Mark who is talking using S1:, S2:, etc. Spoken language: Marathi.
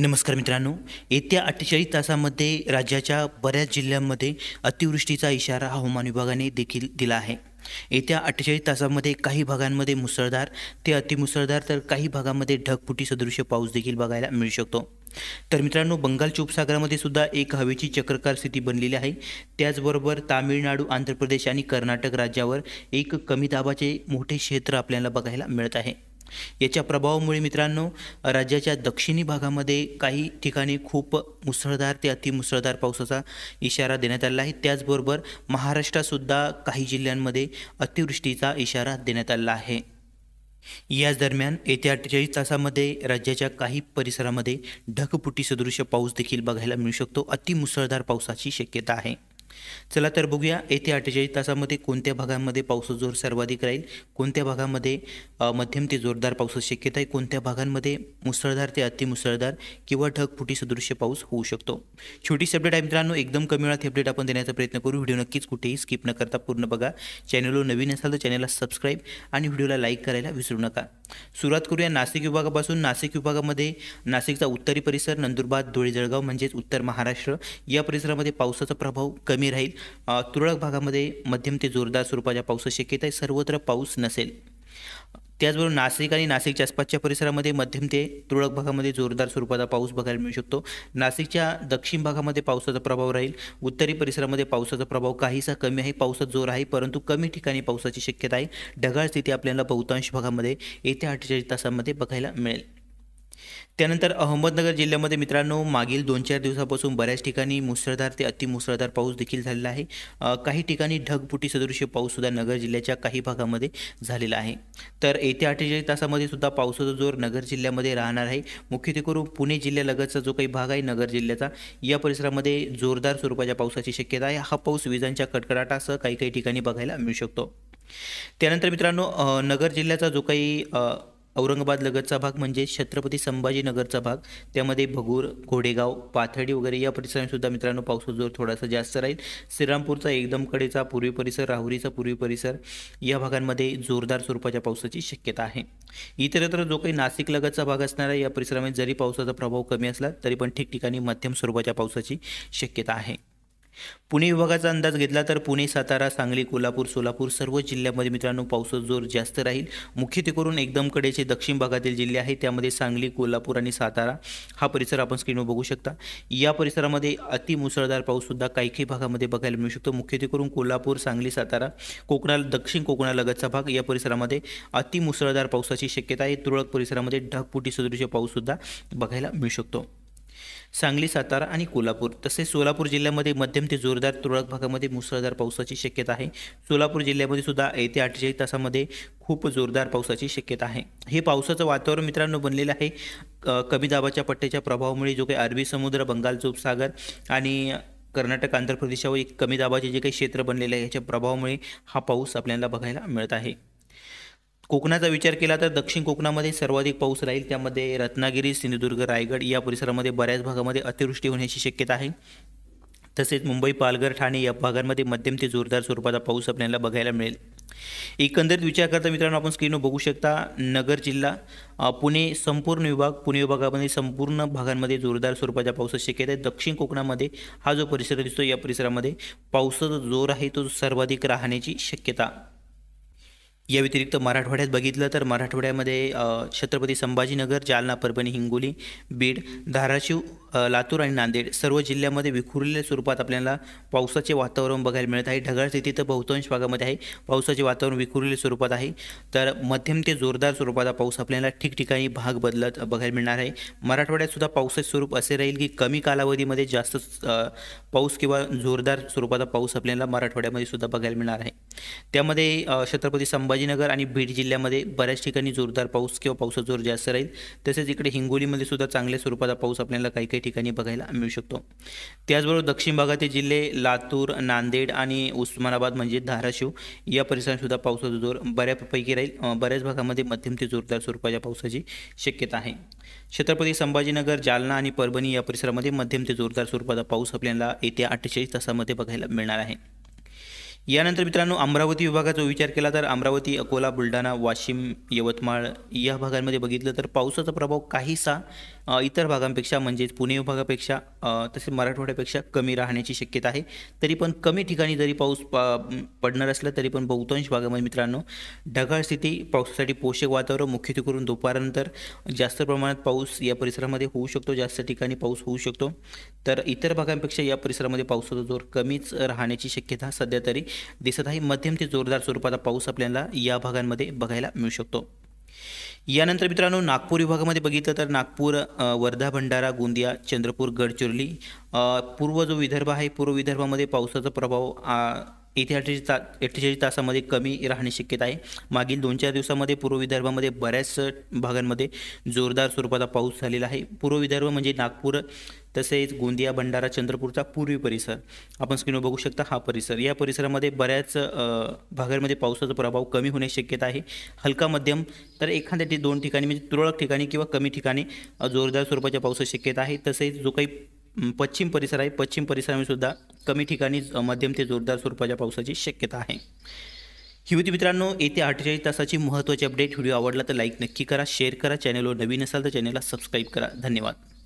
S1: नमस्कार मित्रांनो येत्या अठ्ठेचाळीस तासामध्ये राज्याच्या बऱ्याच जिल्ह्यांमध्ये अतिवृष्टीचा इशारा हवामान विभागाने देखील दिला आहे येत्या अठ्ठेचाळीस तासामध्ये काही भागांमध्ये मुसळधार ते अतिमुसळधार तर काही भागामध्ये ढगफुटी सदृश्य पाऊस देखील बघायला मिळू शकतो तर मित्रांनो बंगालच्या उपसागरामध्ये सुद्धा एक हवेची चक्रकार स्थिती बनलेली आहे त्याचबरोबर तामिळनाडू आंध्र प्रदेश आणि कर्नाटक राज्यावर एक कमी दाबाचे मोठे क्षेत्र आपल्याला बघायला मिळत आहे याच्या प्रभावामुळे मित्रांनो राज्याच्या दक्षिणी भागामध्ये काही ठिकाणी खूप मुसळधार ते अतिमुसळधार पावसाचा इशारा देण्यात आला आहे त्याचबरोबर महाराष्ट्रातसुद्धा काही जिल्ह्यांमध्ये अतिवृष्टीचा इशारा देण्यात आलेला आहे याच दरम्यान येत्या अठ्ठेचाळीस तासामध्ये राज्याच्या काही परिसरामध्ये ढगपुटी सदृश पाऊस देखील बघायला मिळू शकतो अतिमुसळधार पावसाची शक्यता आहे चला तर बघूया येथे अठ्ठेचाळीस तासामध्ये कोणत्या भागांमध्ये पाऊस जोर सर्वाधिक राहील कोणत्या भागामध्ये मध्यम ते जोरदार पावसाची शक्यता आहे कोणत्या भागांमध्ये मुसळधार ते अतिमुसळधार किंवा ढगफुटी सदृश्य पाऊस होऊ शकतो छोटीशी अपडेट आहे मित्रांनो एकदम कमी वेळात अपडेट आपण देण्याचा प्रयत्न करू व्हिडिओ नक्कीच कुठेही स्किप न करता पूर्ण बघा चॅनलवर नवीन असाल तर चॅनलला सबस्क्राईब आणि व्हिडिओला लाईक करायला विसरू नका सुरुवात करूया नाशिक विभागापासून नाशिक विभागामध्ये नाशिकचा उत्तरी परिसर नंदुरबार धुळे जळगाव म्हणजेच उत्तर महाराष्ट्र या परिसरामध्ये पावसाचा प्रभाव कमी राहील तुरळक भागामध्ये मध्यम ते जोरदार स्वरूपाच्या पावसाची शक्यता आहे सर्वत्र पाऊस नसेल त्याचबरोबर नाशिक आणि नाशिकच्या आसपासच्या परिसरामध्ये मध्यम ते तुरळक भागामध्ये जोरदार स्वरूपाचा पाऊस बघायला मिळू शकतो नाशिकच्या दक्षिण भागामध्ये पावसाचा प्रभाव राहील उत्तरी परिसरामध्ये पावसाचा प्रभाव काहीसा कमी आहे पावसात जोर आहे परंतु कमी ठिकाणी पावसाची शक्यता आहे ढगाळ स्थिती आपल्याला बहुतांश भागामध्ये येत्या अठ्ठेचाळीस तासांमध्ये बघायला मिळेल त्यानंतर अहमदनगर जिल्ह्यामध्ये मित्रांनो मागील दोन चार दिवसापासून बऱ्याच ठिकाणी मुसळधार ते अतिमुसळधार पाऊस देखील झालेला आहे काही ठिकाणी ढगपुटी सदृश्य पाऊससुद्धा नगर जिल्ह्याच्या काही भागामध्ये झालेला आहे तर येत्या अठ्ठेचाळीस तासामध्ये सुद्धा पावसाचा जोर नगर जिल्ह्यामध्ये राहणार आहे करून पुणे जिल्ह्यालगतचा जो काही भाग आहे नगर जिल्ह्याचा या परिसरामध्ये जोरदार स्वरूपाच्या पावसाची शक्यता आहे हा पाऊस विजांच्या कडकडाटासह काही काही ठिकाणी बघायला मिळू शकतो त्यानंतर मित्रांनो नगर जिल्ह्याचा जो काही औरंगाबाद लगतचा भाग म्हणजे छत्रपती संभाजीनगरचा भाग त्यामध्ये भगूर घोडेगाव पाथडी वगैरे या सुद्धा मित्रांनो पावसाचा जोर थोडासा जास्त राहील श्रीरामपूरचा एकदम कडेचा पूर्वी परिसर राहुरीचा पूर्वी परिसर या भागांमध्ये जोरदार स्वरूपाच्या पावसाची शक्यता आहे इतरत्र जो काही नाशिक लगतचा भाग असणार आहे या परिसरामध्ये जरी पावसाचा प्रभाव कमी असला तरी पण ठिकठिकाणी मध्यम स्वरूपाच्या पावसाची शक्यता आहे पुणे विभागाचा अंदाज घेतला तर पुणे सातारा सांगली कोल्हापूर सोलापूर सर्व जिल्ह्यामध्ये मित्रांनो पावसाचा जोर जास्त राहील मुख्यते करून एकदम कडेचे दक्षिण भागातील जिल्हे आहेत त्यामध्ये सांगली कोल्हापूर आणि सातारा हा परिसर आपण स्क्रीनवर बघू शकता या परिसरामध्ये अतिमुसळधार पाऊससुद्धा काही काही भागामध्ये बघायला मिळू शकतो मुख्यते करून कोल्हापूर सांगली सातारा कोकणा दक्षिण कोकणालगतचा भाग या परिसरामध्ये अतिमुसळधार पावसाची शक्यता आहे तुरळक परिसरामध्ये ढगपुटी सदृश पाऊससुद्धा बघायला मिळू शकतो सांगली सातारा आणि कोल्हापूर तसेच सोलापूर जिल्ह्यामध्ये मध्यम ते जोरदार तुरळक भागामध्ये मुसळधार पावसाची शक्यता आहे सोलापूर जिल्ह्यामध्ये सुद्धा येत्या अठ्ठेचाळीस तासामध्ये खूप जोरदार पावसाची शक्यता आहे हे पावसाचं वातावरण मित्रांनो बनलेलं आहे कमी दाबाच्या पट्ट्याच्या प्रभावामुळे जो काही अरबी समुद्र बंगालचा उपसागर आणि कर्नाटक आंध्र प्रदेशावर एक कमी दाबाचे जे काही क्षेत्र बनलेलं आहे याच्या प्रभावामुळे हा पाऊस आपल्याला बघायला मिळत आहे कोकणाचा विचार केला तर दक्षिण कोकणामध्ये सर्वाधिक पाऊस राहील त्यामध्ये रत्नागिरी सिंधुदुर्ग रायगड या परिसरामध्ये बऱ्याच भागामध्ये अतिवृष्टी होण्याची शक्यता आहे तसेच मुंबई पालघर ठाणे या भागांमध्ये मध्यम ते जोरदार स्वरूपाचा पाऊस आपल्याला बघायला मिळेल एकंदरीत विचार करता मित्रांनो आपण स्क्रीनवर बघू शकता नगर जिल्हा पुणे संपूर्ण विभाग पुणे विभागामध्ये संपूर्ण भागांमध्ये जोरदार स्वरूपाच्या पावसाची शक्यता आहे दक्षिण कोकणामध्ये हा जो परिसर दिसतो या परिसरामध्ये पावसाचा जोर आहे तो सर्वाधिक राहण्याची शक्यता या व्यतिरिक्त मराठवाड्यात बघितलं तर मराठवाड्यामध्ये छत्रपती संभाजीनगर जालना परभणी हिंगोली बीड धाराशिव लातूर आणि नांदेड सर्व जिल्ह्यामध्ये विखुरलेल्या स्वरूपात आपल्याला पावसाचे वातावरण बघायला मिळत आहे ढगाळ स्थिती तर बहुतांश भागामध्ये आहे पावसाचे वातावरण विखुरलेल्या स्वरूपात आहे तर मध्यम ते जोरदार स्वरूपाचा पाऊस आपल्याला ठिकठिकाणी भाग बदलत बघायला मिळणार आहे मराठवाड्यात सुद्धा पावसाचे स्वरूप असे राहील की कमी कालावधीमध्ये जास्त पाऊस किंवा जोरदार स्वरूपाचा पाऊस आपल्याला मराठवाड्यामध्ये सुद्धा बघायला मिळणार आहे त्यामध्ये छत्रपती संभाजीनगर आणि बीड जिल्ह्यामध्ये बऱ्याच ठिकाणी जोरदार पाऊस किंवा पावसाचा जोर जास्त राहील तसेच इकडे हिंगोलीमध्ये सुद्धा चांगल्या स्वरूपाचा पाऊस आपल्याला काही काही ठिकाणी बघायला मिळू शकतो त्याचबरोबर दक्षिण भागातील जिल्हे लातूर नांदेड आणि उस्मानाबाद म्हणजे धाराशिव या परिसरातसुद्धा पावसाचा जोर बऱ्यापैकी राहील बऱ्याच भागामध्ये मध्यम ते जोरदार स्वरूपाच्या पावसाची शक्यता आहे छत्रपती संभाजीनगर जालना आणि परभणी या परिसरामध्ये मध्यम ते जोरदार स्वरूपाचा पाऊस आपल्याला येत्या अठ्ठेचाळीस तासामध्ये बघायला मिळणार आहे यानंतर मित्रांनो अमरावती विभागाचा विचार केला तर अमरावती अकोला बुलढाणा वाशिम यवतमाळ या भागांमध्ये बघितलं तर पावसाचा प्रभाव काहीसा इतर भागांपेक्षा म्हणजेच पुणे विभागापेक्षा तसेच मराठवाड्यापेक्षा कमी राहण्याची शक्यता आहे तरी पण कमी ठिकाणी जरी पाऊस पडणार असला तरी पण बहुतांश भागामध्ये मित्रांनो ढगाळ स्थिती पावसासाठी पोषक वातावरण मुख्यत्वे करून दुपारनंतर जास्त प्रमाणात पाऊस या परिसरामध्ये होऊ शकतो जास्त ठिकाणी पाऊस होऊ शकतो तर इतर भागांपेक्षा या परिसरामध्ये पावसाचा जोर कमीच राहण्याची शक्यता सध्या तरी दिसत आहे मध्यम ते जोरदार स्वरूपाचा पाऊस आपल्याला या भागांमध्ये बघायला मिळू शकतो यानंतर मित्रांनो नागपूर विभागामध्ये बघितलं तर नागपूर वर्धा भंडारा गोंदिया चंद्रपूर गडचिरोली पूर्व जो विदर्भ आहे पूर्व विदर्भामध्ये पावसाचा प्रभाव इथे अठ्ठेचाळीस ता अठ्ठेचाळीस तासामध्ये कमी राहणे शक्यता आहे मागील दोन चार दिवसामध्ये पूर्व विदर्भामध्ये बऱ्याच भागांमध्ये जोरदार स्वरूपाचा पाऊस झालेला आहे पूर्व विदर्भ म्हणजे नागपूर तसेच गोंदिया भंडारा चंद्रपूरचा पूर्वी परिसर आपण स्क्रीनवर बघू शकता हा परिसर या परिसरामध्ये बऱ्याच भागांमध्ये पावसाचा प्रभाव कमी होण्याची शक्यता आहे हलका मध्यम तर एखाद्या दोन ठिकाणी म्हणजे तुरळक ठिकाणी किंवा कमी ठिकाणी जोरदार स्वरूपाच्या पावसाची शक्यता आहे तसेच जो काही पश्चिम परिसर आहे पश्चिम परिसरामध्ये कमी ठिकाणी मध्यम ते जोरदार स्वरूपाच्या पावसाची शक्यता आहे हिवती मित्रांनो येत्या अठ्ठेचाळीस तासाची महत्त्वाची अपडेट व्हिडिओ आवडला तर लाईक नक्की करा शेअर करा चॅनलवर नवीन असाल तर चॅनलला सबस्क्राईब करा धन्यवाद